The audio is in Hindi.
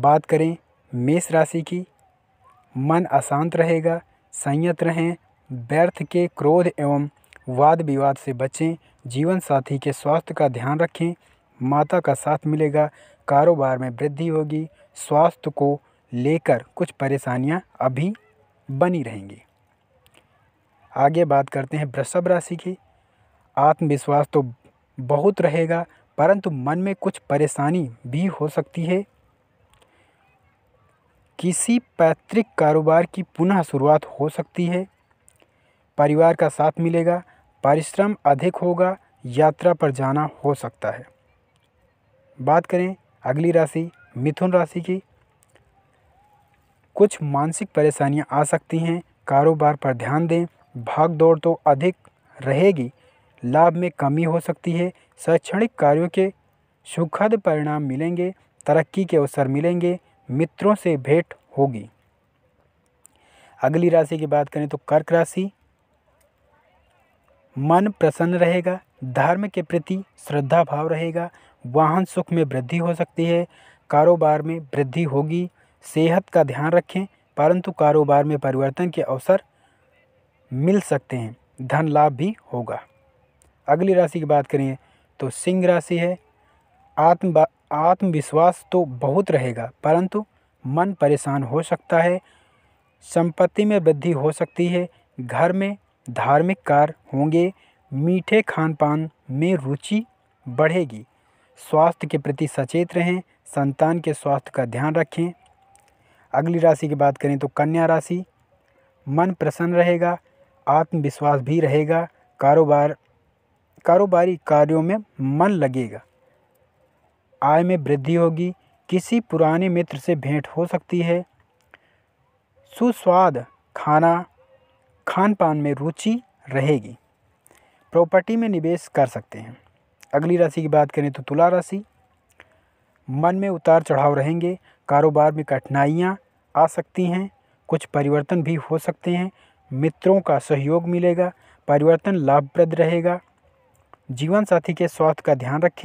बात करें मेष राशि की मन अशांत रहेगा संयत रहें व्यर्थ के क्रोध एवं वाद विवाद से बचें जीवन साथी के स्वास्थ्य का ध्यान रखें माता का साथ मिलेगा कारोबार में वृद्धि होगी स्वास्थ्य को लेकर कुछ परेशानियां अभी बनी रहेंगी आगे बात करते हैं वृषभ राशि की आत्मविश्वास तो बहुत रहेगा परंतु मन में कुछ परेशानी भी हो सकती है किसी पैतृक कारोबार की पुनः शुरुआत हो सकती है परिवार का साथ मिलेगा परिश्रम अधिक होगा यात्रा पर जाना हो सकता है बात करें अगली राशि मिथुन राशि की कुछ मानसिक परेशानियां आ सकती हैं कारोबार पर ध्यान दें भाग दौड़ तो अधिक रहेगी लाभ में कमी हो सकती है शैक्षणिक कार्यों के सुखद परिणाम मिलेंगे तरक्की के अवसर मिलेंगे मित्रों से भेंट होगी अगली राशि की बात करें तो कर्क राशि मन प्रसन्न रहेगा धर्म के प्रति श्रद्धा भाव रहेगा वाहन सुख में वृद्धि हो सकती है कारोबार में वृद्धि होगी सेहत का ध्यान रखें परंतु कारोबार में परिवर्तन के अवसर मिल सकते हैं धन लाभ भी होगा अगली राशि की बात करें तो सिंह राशि है आत्म आत्मविश्वास तो बहुत रहेगा परंतु मन परेशान हो सकता है संपत्ति में वृद्धि हो सकती है घर में धार्मिक कार्य होंगे मीठे खान पान में रुचि बढ़ेगी स्वास्थ्य के प्रति सचेत रहें संतान के स्वास्थ्य का ध्यान रखें अगली राशि की बात करें तो कन्या राशि मन प्रसन्न रहेगा आत्मविश्वास भी रहेगा कारोबार कारोबारी कार्यों में मन लगेगा आय में वृद्धि होगी किसी पुराने मित्र से भेंट हो सकती है सुस्वाद खाना खान पान में रुचि रहेगी प्रॉपर्टी में निवेश कर सकते हैं अगली राशि की बात करें तो तुला राशि मन में उतार चढ़ाव रहेंगे कारोबार में कठिनाइयाँ आ सकती हैं कुछ परिवर्तन भी हो सकते हैं मित्रों का सहयोग मिलेगा परिवर्तन लाभप्रद रहेगा जीवन साथी के स्वास्थ्य का ध्यान रखें